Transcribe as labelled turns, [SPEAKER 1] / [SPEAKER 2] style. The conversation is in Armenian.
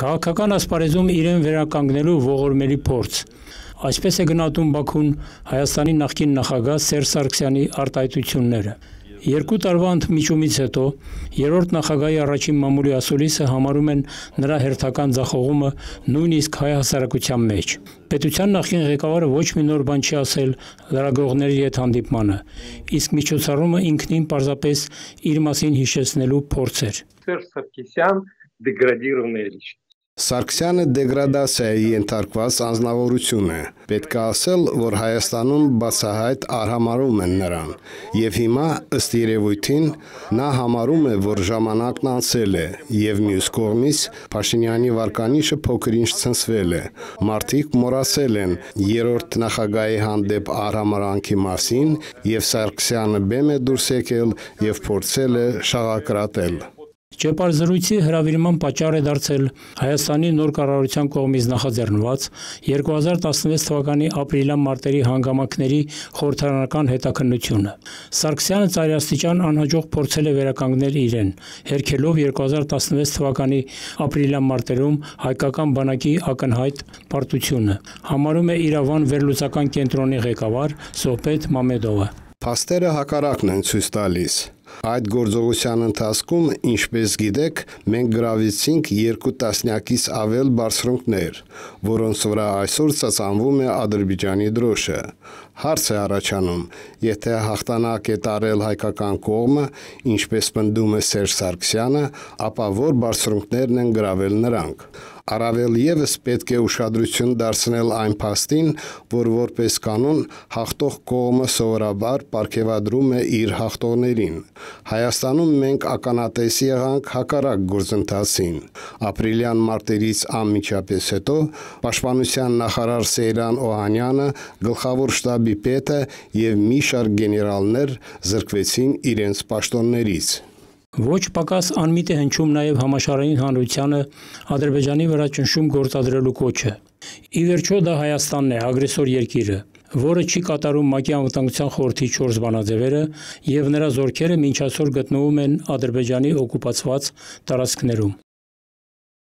[SPEAKER 1] Քաղաքական ասպարեզում իրեն վերականգնելու ողորմելի փորձ։ Այսպես է գնահատում Բաքուն Հայաստանի նախկին նախագահ Սերժ Սարգսյանի արտահայտությունները։ Երկու տարվա ընդմիջումից հետո երրորդ նախագահի առաջին մամուլի ասուլիսը համարում են նրա հերթական ձախողումը նույնիսկ հայ հասարակության մեջ։ Պետության նախին ղեկավարը ոչ մի նոր բան չի ասել լրագրողների հետ հանդիպմանը, իսկ միջոցառումը ինքնին պարզապես իր մասին հիշեցնելու փորձ էր։
[SPEAKER 2] Սերժ Սարգսյան դեգրադիրованная личность։ Սարգսյանը դեգրադացիայի ենթարկված անznավորություն է։ Պետք է ասել, որ Հայաստանում բացահայտ արհամարում են նրան, եւ հիմա ըստ երևույթին նա համարում է, որ ժամանակն անցել է, եւ մյուս կողմից Փաշինյանի վարկանիշը փոքրինչ ցնցվել է։ Մարդիկ մոռացել են երրորդ նախագահի հանդեպ արհամարանքի մասին, եւ Սարգսյանը բեմ է դուրս եկել եւ փորձել է շաղակրատել։ Ճեպար զրույցի հրավիրման պատճառ է դարձել
[SPEAKER 1] Հայաստանի նոր կառավարության կողմից նախաձեռնված 2016 թվականի ապրիլյան-մարտերի հանգամանքների խորհրդարանական հետաքննությունը։ Սարգսյանը ծայրաստիճան անհաջող փորձել է վերականգնել իրեն, հերքելով 2016 թվականի ապրիլյան-մարտերում հայկական բանակի ակնհայտ պարտությունը։ Համարում է Իրավան վերլուծական կենտրոնի ղեկավար Սոհբեթ Մամեդովը։
[SPEAKER 2] Փաստերը հակառակն են ցույց տալիս, Այդ գործողության ընթացքում, ինչպես գիտեք, մենք գրավեցինք երկու տասնյակից ավել բարձրունքներ, որոնց վրա այսօր ծածանվում է Ադրբեջանի դրոշը։ Հարց է առաջանում, եթե հաղթանակ է տարել հայկական կողմը, ինչպես պնդում է Սերժ Սարգսյանը, ապա որ բարձրունքներն են գրավել նրանք։ Առավել եւս պետք է ուշադրություն դարձնել այն փաստին, որ որպես կանոն հաղթող կողմը սովորաբար ապարգևադրում է իր հաղթողներին։ Հայաստանում մենք ականատես եղանք հակառակ գործընթացին։ Ապրիլյան մարտերից անմիջապես հետո Պաշտպանության նախարար Սեյրան Օհանյանը, գլխավոր շտաբի պետը եւ մի շարք գեներալներ զրկվեցին իրենց պաշտոններից։ Ոչ պակաս
[SPEAKER 1] անմիտ է հնչում նաև համաշարային հանրությանը Ադրբեջանի վրա ճնշում գործադրելու կոչը։ Ի վերջո դա Հայաստանն է, ագրեսոր երկիրը որը չի կատարում ՄԱԿ-ի անվտանգության խորհրդի 4 բանաձևերը եւ նրա զորքերը ոչ այսօր գտնվում են Ադրբեջանի օկուպացված տարածքներում։